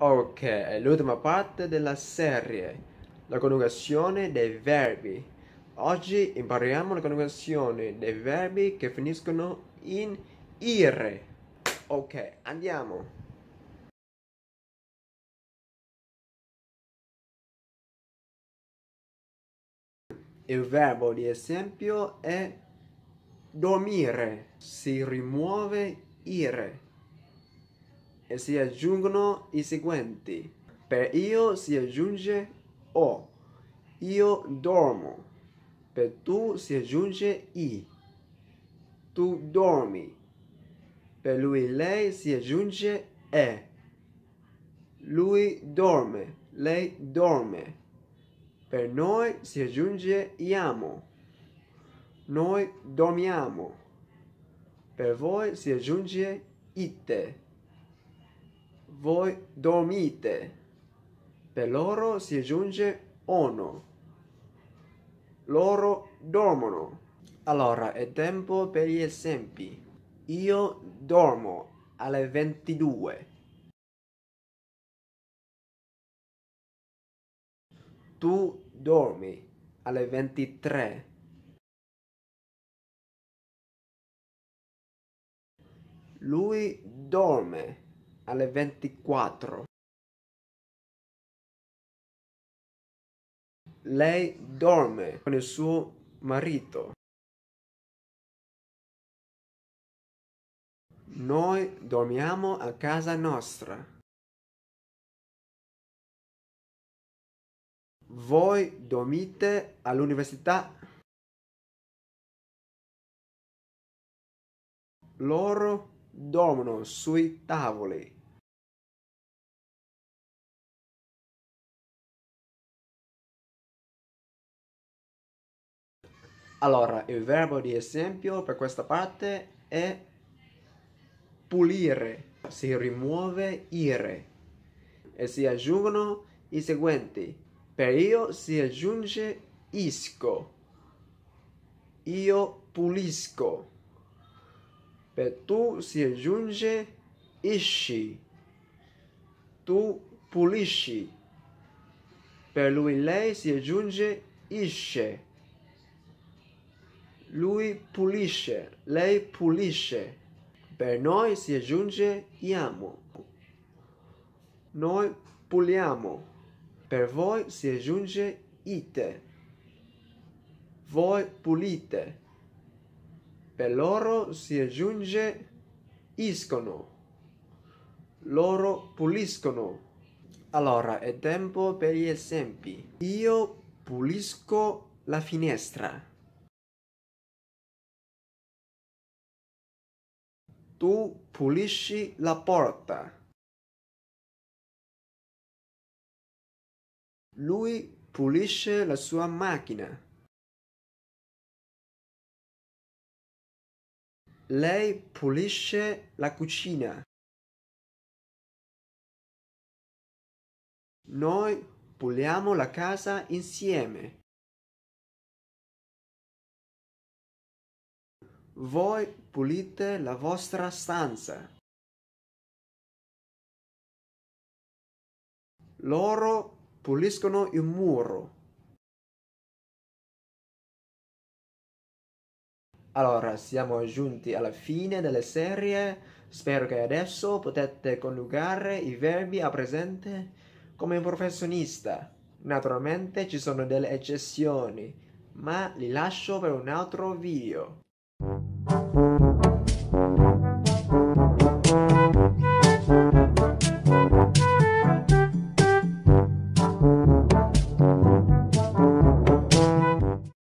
Ok, l'ultima parte della serie, la coniugazione dei verbi. Oggi impariamo la coniugazione dei verbi che finiscono in ire. Ok, andiamo. Il verbo di esempio è dormire, si rimuove ire e si aggiungono i seguenti. Per io si aggiunge o. Io dormo. Per tu si aggiunge i. Tu dormi. Per lui lei si aggiunge e. Lui dorme. Lei dorme. Per noi si aggiunge iamo. Noi dormiamo. Per voi si aggiunge ite voi dormite. Per loro si aggiunge ono. Loro dormono. Allora, è tempo per gli esempi. Io dormo alle 22. Tu dormi alle 23. Lui dorme alle 24. Lei dorme con il suo marito. Noi dormiamo a casa nostra. Voi dormite all'università? Loro dormono sui tavoli. Allora, il verbo di esempio per questa parte è pulire, si rimuove ire e si aggiungono i seguenti. Per io si aggiunge isco, io pulisco. Per tu si aggiunge isci. Tu pulisci. Per lui lei si aggiunge isce. Lui pulisce, lei pulisce. Per noi si aggiunge iamo. Noi puliamo. Per voi si aggiunge ite. Voi pulite. Per loro si aggiunge iscono. Loro puliscono. Allora è tempo per gli esempi. Io pulisco la finestra. Tu pulisci la porta. Lui pulisce la sua macchina. Lei pulisce la cucina. Noi puliamo la casa insieme. Voi pulite la vostra stanza. Loro puliscono il muro. Allora, siamo giunti alla fine della serie. Spero che adesso potete coniugare i verbi a presente come un professionista. Naturalmente ci sono delle eccezioni, ma li lascio per un altro video.